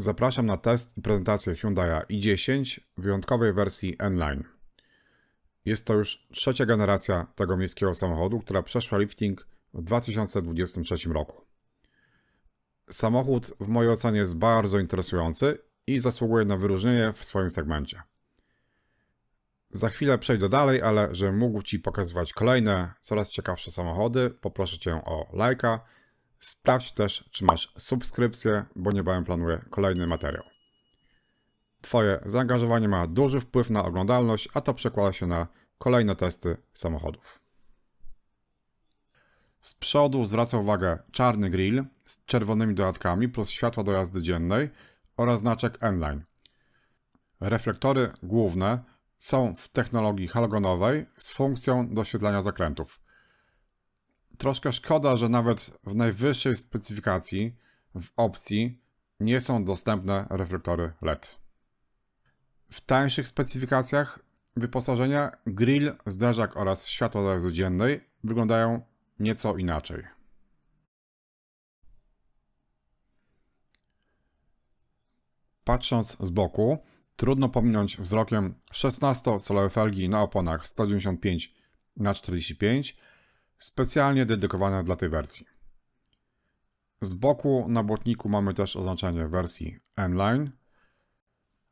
Zapraszam na test i prezentację Hyundai i10 w wyjątkowej wersji N-Line. Jest to już trzecia generacja tego miejskiego samochodu, która przeszła lifting w 2023 roku. Samochód w mojej ocenie jest bardzo interesujący i zasługuje na wyróżnienie w swoim segmencie. Za chwilę przejdę dalej, ale żebym mógł Ci pokazywać kolejne, coraz ciekawsze samochody, poproszę Cię o lajka, like Sprawdź też, czy masz subskrypcję, bo niebawem planuję kolejny materiał. Twoje zaangażowanie ma duży wpływ na oglądalność, a to przekłada się na kolejne testy samochodów. Z przodu zwraca uwagę czarny grill z czerwonymi dodatkami plus światła do jazdy dziennej oraz znaczek N-Line. Reflektory główne są w technologii halogonowej z funkcją doświetlania zakrętów troszkę szkoda, że nawet w najwyższej specyfikacji w opcji nie są dostępne reflektory LED. W tańszych specyfikacjach wyposażenia grill, zderzak oraz światła zarazu dziennej wyglądają nieco inaczej. Patrząc z boku, trudno pominąć wzrokiem 16-calowe felgi na oponach 195 na 45 specjalnie dedykowana dla tej wersji. Z boku na błotniku mamy też oznaczenie wersji N-Line.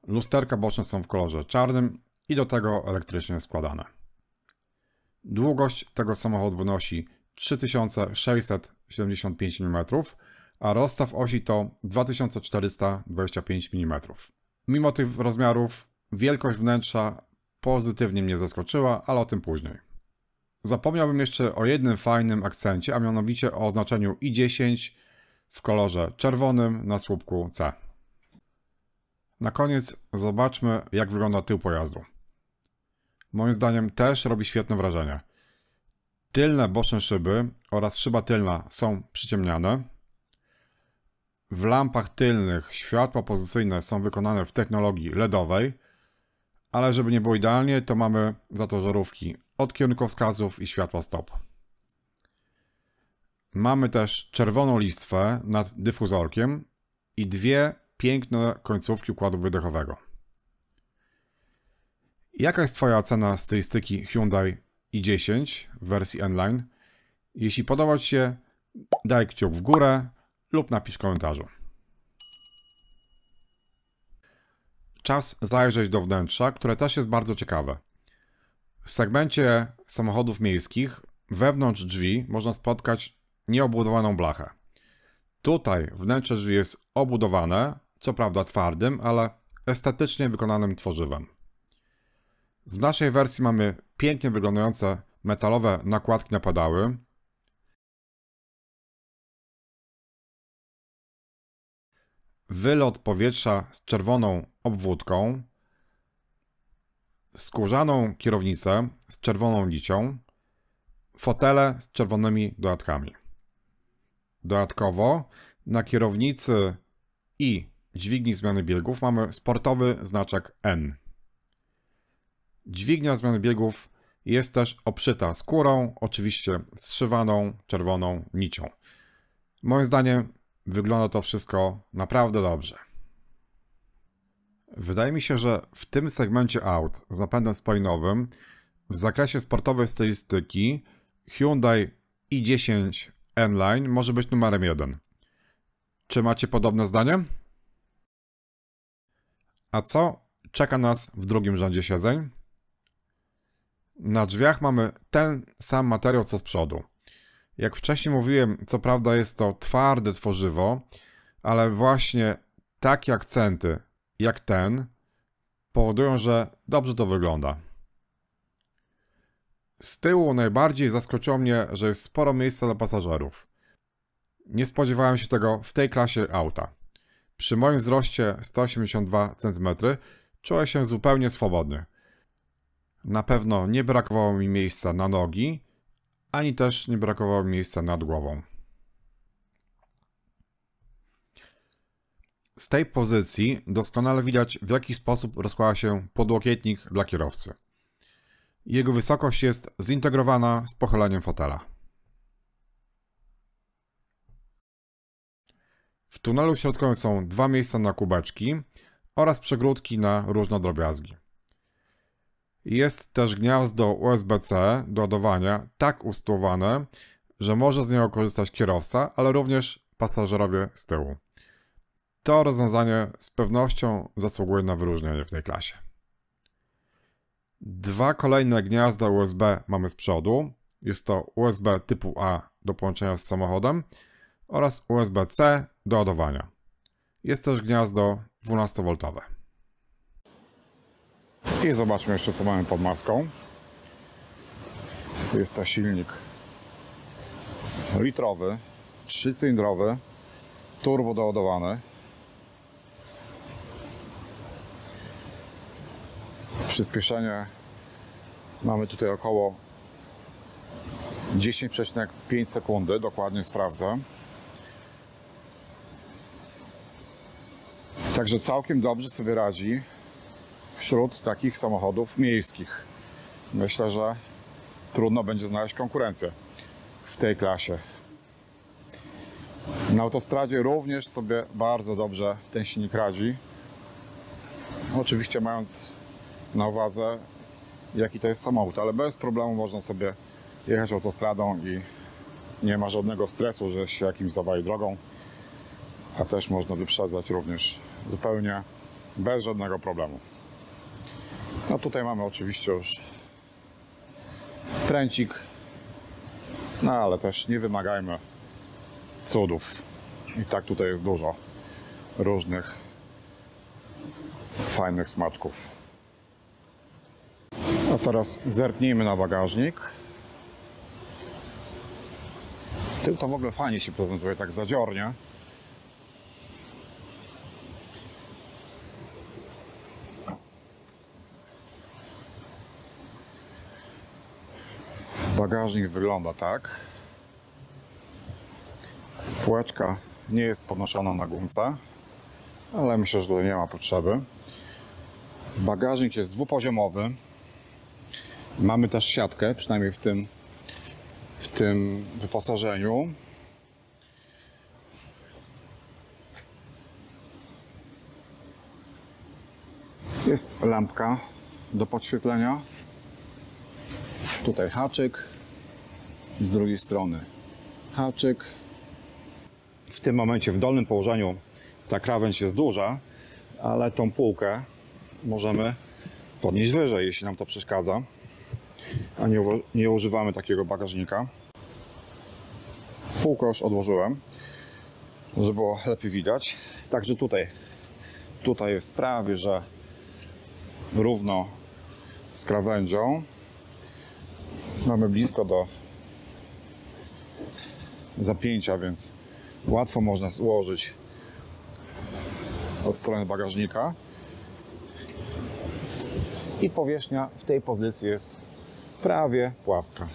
Lusterka boczne są w kolorze czarnym i do tego elektrycznie składane. Długość tego samochodu wynosi 3675 mm, a rozstaw osi to 2425 mm. Mimo tych rozmiarów wielkość wnętrza pozytywnie mnie zaskoczyła, ale o tym później. Zapomniałbym jeszcze o jednym fajnym akcencie, a mianowicie o oznaczeniu i10 w kolorze czerwonym na słupku C. Na koniec zobaczmy jak wygląda tył pojazdu. Moim zdaniem też robi świetne wrażenie. Tylne boczne szyby oraz szyba tylna są przyciemniane. W lampach tylnych światła pozycyjne są wykonane w technologii LEDowej, ale żeby nie było idealnie, to mamy za to żarówki od kierunkowskazów i światła stop. Mamy też czerwoną listwę nad dyfuzorkiem i dwie piękne końcówki układu wydechowego. Jaka jest Twoja cena stylistyki Hyundai i10 w wersji N-Line? Jeśli podoba Ci się, daj kciuk w górę lub napisz w komentarzu. czas zajrzeć do wnętrza, które też jest bardzo ciekawe. W segmencie samochodów miejskich wewnątrz drzwi można spotkać nieobudowaną blachę. Tutaj wnętrze drzwi jest obudowane, co prawda twardym, ale estetycznie wykonanym tworzywem. W naszej wersji mamy pięknie wyglądające metalowe nakładki na pedały, wylot powietrza z czerwoną obwódką, skórzaną kierownicę z czerwoną licią, fotele z czerwonymi dodatkami. Dodatkowo na kierownicy i dźwigni zmiany biegów mamy sportowy znaczek N. Dźwignia zmiany biegów jest też obszyta skórą, oczywiście zszywaną czerwoną nicią. Moim zdaniem wygląda to wszystko naprawdę dobrze. Wydaje mi się, że w tym segmencie aut z napędem spalinowym w zakresie sportowej stylistyki Hyundai i10 N-Line może być numerem 1. Czy macie podobne zdanie? A co czeka nas w drugim rzędzie siedzeń? Na drzwiach mamy ten sam materiał co z przodu. Jak wcześniej mówiłem, co prawda jest to twarde tworzywo, ale właśnie takie akcenty jak ten powodują, że dobrze to wygląda. Z tyłu najbardziej zaskoczyło mnie, że jest sporo miejsca dla pasażerów. Nie spodziewałem się tego w tej klasie auta. Przy moim wzroście 182 cm czułem się zupełnie swobodny. Na pewno nie brakowało mi miejsca na nogi, ani też nie brakowało miejsca nad głową. Z tej pozycji doskonale widać, w jaki sposób rozkłada się podłokietnik dla kierowcy. Jego wysokość jest zintegrowana z pochyleniem fotela. W tunelu środkowym są dwa miejsca na kubeczki oraz przegródki na różne drobiazgi. Jest też gniazdo USB-C do ładowania tak ustawione, że może z niego korzystać kierowca, ale również pasażerowie z tyłu. To rozwiązanie z pewnością zasługuje na wyróżnienie w tej klasie. Dwa kolejne gniazda USB mamy z przodu. Jest to USB typu A do połączenia z samochodem oraz USB-C do ładowania. Jest też gniazdo 12V. I zobaczmy jeszcze co mamy pod maską. Tu jest to silnik litrowy, trzycylindrowy, turbo doładowany. Przyspieszenie mamy tutaj około 10,5 sekundy, dokładnie sprawdzę. Także całkiem dobrze sobie radzi wśród takich samochodów miejskich. Myślę, że trudno będzie znaleźć konkurencję w tej klasie. Na autostradzie również sobie bardzo dobrze ten silnik radzi. Oczywiście mając na uwadze, jaki to jest samochód, ale bez problemu można sobie jechać autostradą i nie ma żadnego stresu, że się jakimś zawali drogą, a też można wyprzedzać również zupełnie bez żadnego problemu. No tutaj mamy oczywiście już pręcik, no ale też nie wymagajmy cudów. I tak tutaj jest dużo różnych fajnych smaczków. A teraz zerknijmy na bagażnik. Tył to w ogóle fajnie się prezentuje, tak zadziornie. Bagażnik wygląda tak. Półeczka nie jest podnoszona na gumce, ale myślę, że tutaj nie ma potrzeby. Bagażnik jest dwupoziomowy. Mamy też siatkę, przynajmniej w tym, w tym wyposażeniu. Jest lampka do podświetlenia Tutaj haczyk, z drugiej strony haczyk. W tym momencie w dolnym położeniu ta krawędź jest duża, ale tą półkę możemy podnieść wyżej, jeśli nam to przeszkadza, a nie, nie używamy takiego bagażnika. już odłożyłem, żeby było lepiej widać. Także tutaj, tutaj jest prawie, że równo z krawędzią. Mamy blisko do zapięcia, więc łatwo można złożyć od strony bagażnika. I powierzchnia w tej pozycji jest prawie płaska.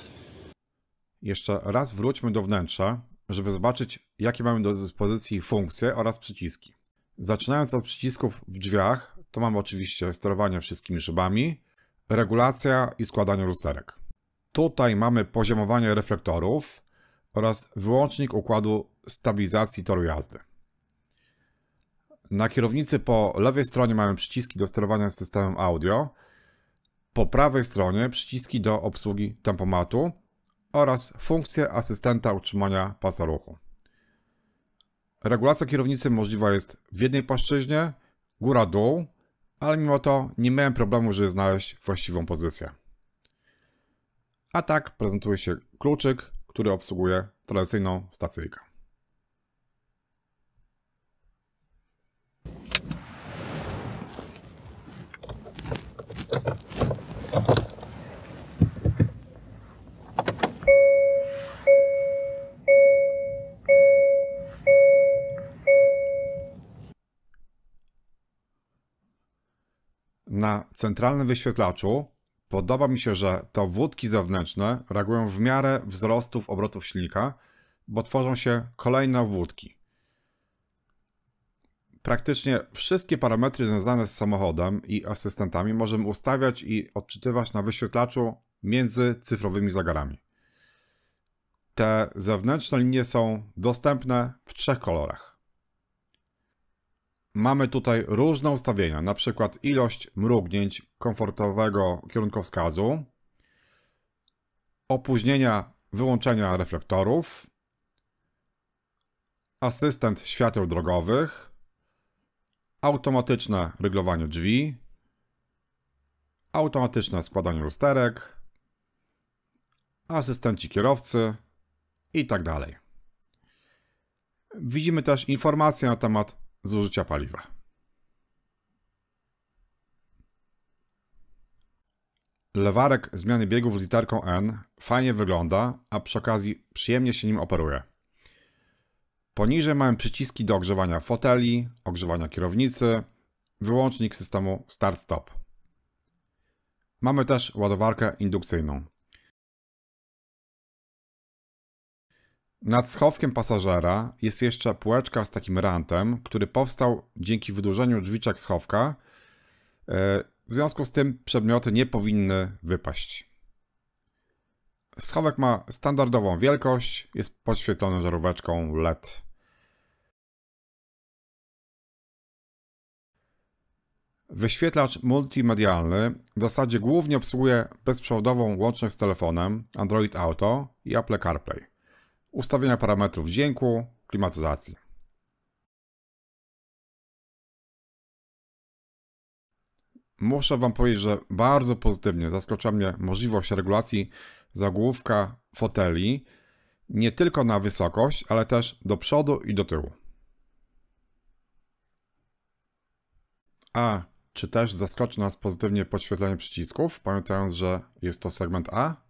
Jeszcze raz wróćmy do wnętrza, żeby zobaczyć, jakie mamy do dyspozycji funkcje oraz przyciski. Zaczynając od przycisków w drzwiach, to mamy oczywiście sterowanie wszystkimi szybami, regulacja i składanie lusterek. Tutaj mamy poziomowanie reflektorów oraz wyłącznik układu stabilizacji toru jazdy. Na kierownicy po lewej stronie mamy przyciski do sterowania systemem audio, po prawej stronie przyciski do obsługi tempomatu oraz funkcję asystenta utrzymania pasa ruchu. Regulacja kierownicy możliwa jest w jednej płaszczyźnie, góra-dół, ale mimo to nie miałem problemu, żeby znaleźć właściwą pozycję. A tak prezentuje się kluczyk, który obsługuje tradycyjną stacyjkę. Na centralnym wyświetlaczu Podoba mi się, że to wódki zewnętrzne reagują w miarę wzrostów obrotów silnika, bo tworzą się kolejne wódki. Praktycznie wszystkie parametry związane z samochodem i asystentami możemy ustawiać i odczytywać na wyświetlaczu między cyfrowymi zegarami. Te zewnętrzne linie są dostępne w trzech kolorach mamy tutaj różne ustawienia, na przykład ilość mrugnięć komfortowego kierunkowskazu, opóźnienia wyłączenia reflektorów, asystent świateł drogowych, automatyczne ryglowanie drzwi, automatyczne składanie lusterek, asystenci kierowcy i tak dalej. Widzimy też informacje na temat zużycia paliwa. Lewarek zmiany biegów z literką N fajnie wygląda, a przy okazji przyjemnie się nim operuje. Poniżej mamy przyciski do ogrzewania foteli, ogrzewania kierownicy, wyłącznik systemu start-stop. Mamy też ładowarkę indukcyjną. Nad schowkiem pasażera jest jeszcze półeczka z takim rantem, który powstał dzięki wydłużeniu drzwiczek schowka. E, w związku z tym przedmioty nie powinny wypaść. Schowek ma standardową wielkość, jest podświetlony żaróweczką LED. Wyświetlacz multimedialny w zasadzie głównie obsługuje bezprzewodową łączność z telefonem, Android Auto i Apple CarPlay ustawienia parametrów dźwięku, klimatyzacji. Muszę Wam powiedzieć, że bardzo pozytywnie zaskoczyła mnie możliwość regulacji zagłówka foteli nie tylko na wysokość, ale też do przodu i do tyłu. A czy też zaskoczy nas pozytywnie podświetlenie przycisków, pamiętając, że jest to segment A,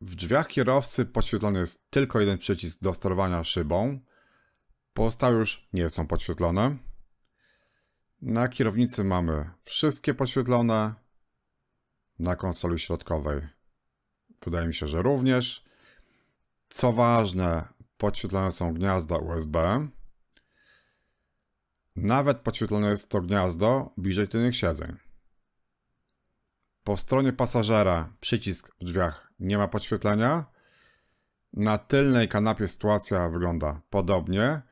w drzwiach kierowcy podświetlony jest tylko jeden przycisk do sterowania szybą. Pozostałe już nie są podświetlone. Na kierownicy mamy wszystkie podświetlone. Na konsoli środkowej wydaje mi się, że również. Co ważne, podświetlone są gniazda USB. Nawet podświetlone jest to gniazdo bliżej tylnych siedzeń. Po stronie pasażera przycisk w drzwiach nie ma podświetlenia. Na tylnej kanapie sytuacja wygląda podobnie.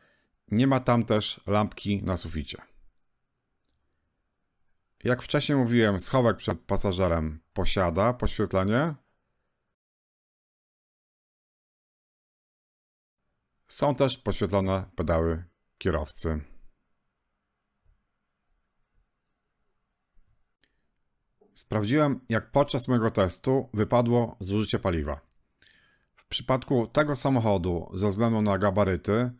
Nie ma tam też lampki na suficie. Jak wcześniej mówiłem, schowek przed pasażerem posiada podświetlenie. Są też poświetlone pedały kierowcy. Sprawdziłem, jak podczas mojego testu wypadło zużycie paliwa. W przypadku tego samochodu, ze względu na gabaryty,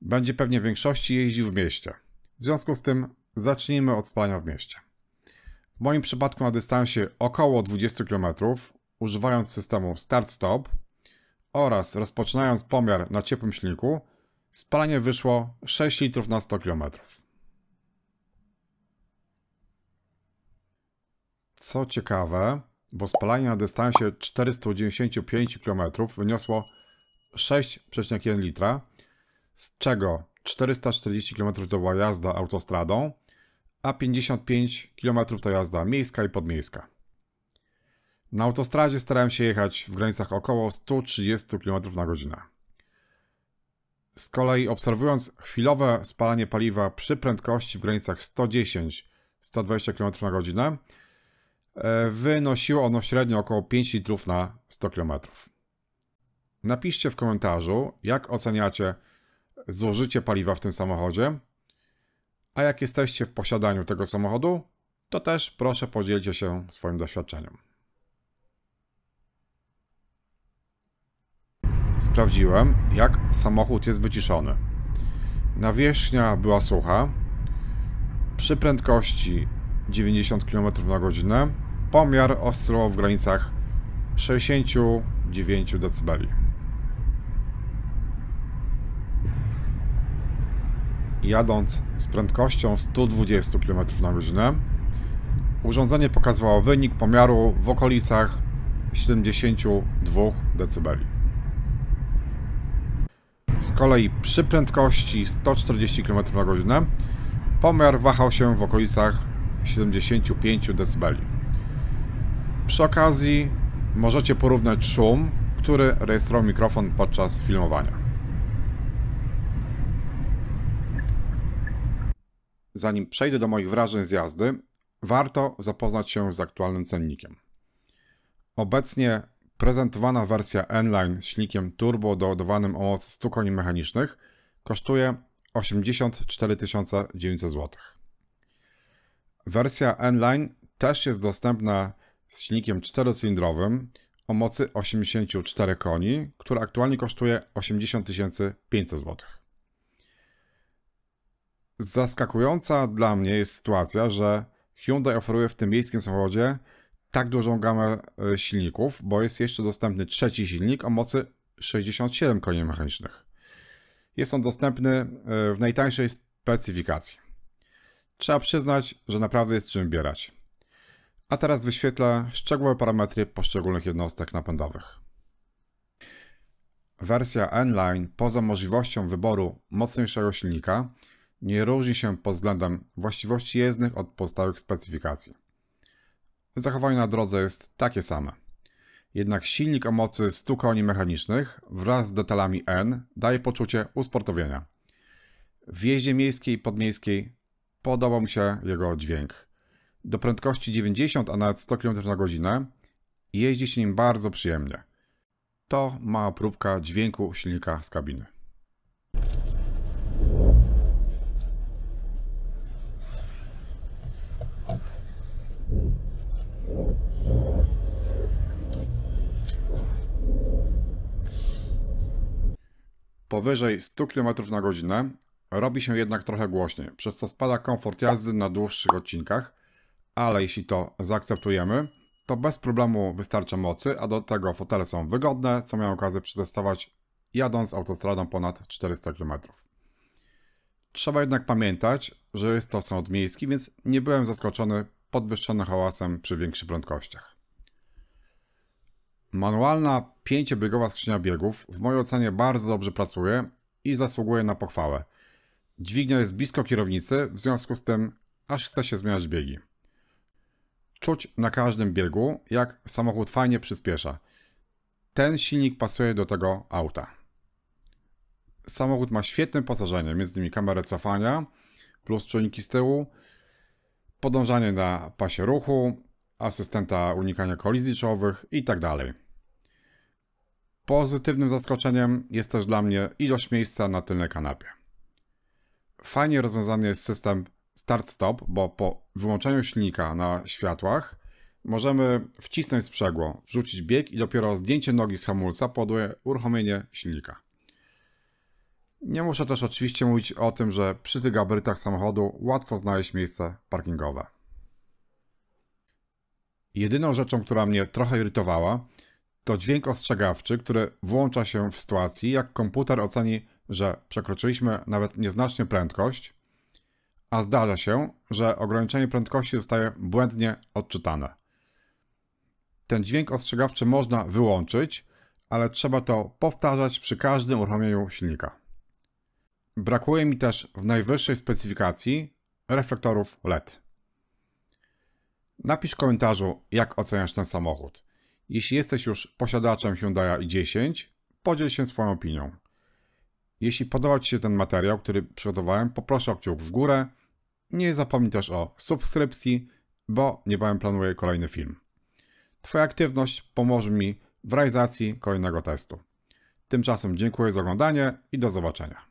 będzie pewnie w większości jeździł w mieście. W związku z tym zacznijmy od spalania w mieście. W moim przypadku na dystansie około 20 km, używając systemu start-stop oraz rozpoczynając pomiar na ciepłym silniku, spalanie wyszło 6 litrów na 100 km. Co ciekawe, bo spalanie na dystansie 495 km wyniosło 6,1 litra, z czego 440 km to była jazda autostradą, a 55 km to jazda miejska i podmiejska. Na autostradzie starałem się jechać w granicach około 130 km na godzinę. Z kolei obserwując chwilowe spalanie paliwa przy prędkości w granicach 110-120 km na godzinę, E, wynosiło ono średnio około 5 litrów na 100 km. Napiszcie w komentarzu, jak oceniacie zużycie paliwa w tym samochodzie, a jak jesteście w posiadaniu tego samochodu, to też proszę podzielcie się swoim doświadczeniem. Sprawdziłem, jak samochód jest wyciszony. Nawierzchnia była sucha. Przy prędkości 90 km na godzinę pomiar ostro w granicach 69 dB. Jadąc z prędkością 120 km na godzinę, urządzenie pokazywało wynik pomiaru w okolicach 72 dB. Z kolei przy prędkości 140 km na godzinę pomiar wahał się w okolicach 75 dB. Przy okazji możecie porównać szum, który rejestrował mikrofon podczas filmowania. Zanim przejdę do moich wrażeń z jazdy, warto zapoznać się z aktualnym cennikiem. Obecnie prezentowana wersja N-Line z silnikiem turbo doładowanym o mocy 100 koni mechanicznych kosztuje 84 900 zł. Wersja N-Line też jest dostępna z silnikiem czterocylindrowym o mocy 84 koni, która aktualnie kosztuje 80 500 zł. Zaskakująca dla mnie jest sytuacja, że Hyundai oferuje w tym miejskim samochodzie tak dużą gamę e, silników, bo jest jeszcze dostępny trzeci silnik o mocy 67 koni mechanicznych. Jest on dostępny e, w najtańszej specyfikacji. Trzeba przyznać, że naprawdę jest czym wybierać a teraz wyświetlę szczegółowe parametry poszczególnych jednostek napędowych. Wersja N-Line poza możliwością wyboru mocniejszego silnika nie różni się pod względem właściwości jezdnych od pozostałych specyfikacji. Zachowanie na drodze jest takie same. Jednak silnik o mocy 100 koni mechanicznych wraz z detalami N daje poczucie usportowienia. W jeździe miejskiej i podmiejskiej podobał mi się jego dźwięk do prędkości 90, a nawet 100 km na godzinę i jeździ się nim bardzo przyjemnie. To mała próbka dźwięku silnika z kabiny. Powyżej 100 km na godzinę robi się jednak trochę głośniej, przez co spada komfort jazdy na dłuższych odcinkach, ale jeśli to zaakceptujemy, to bez problemu wystarcza mocy, a do tego fotele są wygodne, co miałem okazję przetestować jadąc autostradą ponad 400 km. Trzeba jednak pamiętać, że jest to sąd miejski, więc nie byłem zaskoczony podwyższonym hałasem przy większych prędkościach. Manualna pięciobiegowa skrzynia biegów w mojej ocenie bardzo dobrze pracuje i zasługuje na pochwałę. Dźwignia jest blisko kierownicy, w związku z tym aż chce się zmieniać biegi. Czuć na każdym biegu, jak samochód fajnie przyspiesza. Ten silnik pasuje do tego auta. Samochód ma świetne posażenie, między innymi kamerę cofania, plus czujniki z tyłu, podążanie na pasie ruchu, asystenta unikania kolizji czołowych itd. Tak Pozytywnym zaskoczeniem jest też dla mnie ilość miejsca na tylnej kanapie. Fajnie rozwiązany jest system start-stop, bo po wyłączeniu silnika na światłach możemy wcisnąć sprzęgło, wrzucić bieg i dopiero zdjęcie nogi z hamulca powoduje uruchomienie silnika. Nie muszę też oczywiście mówić o tym, że przy tych gabrytach samochodu łatwo znaleźć miejsce parkingowe. Jedyną rzeczą, która mnie trochę irytowała, to dźwięk ostrzegawczy, który włącza się w sytuacji, jak komputer oceni, że przekroczyliśmy nawet nieznacznie prędkość a zdarza się, że ograniczenie prędkości zostaje błędnie odczytane. Ten dźwięk ostrzegawczy można wyłączyć, ale trzeba to powtarzać przy każdym uruchomieniu silnika. Brakuje mi też w najwyższej specyfikacji reflektorów LED. Napisz w komentarzu, jak oceniasz ten samochód. Jeśli jesteś już posiadaczem Hyundai i10, podziel się swoją opinią. Jeśli podobał Ci się ten materiał, który przygotowałem, poproszę o kciuk w górę, nie zapomnij też o subskrypcji, bo niebawem planuję kolejny film. Twoja aktywność pomoże mi w realizacji kolejnego testu. Tymczasem dziękuję za oglądanie i do zobaczenia.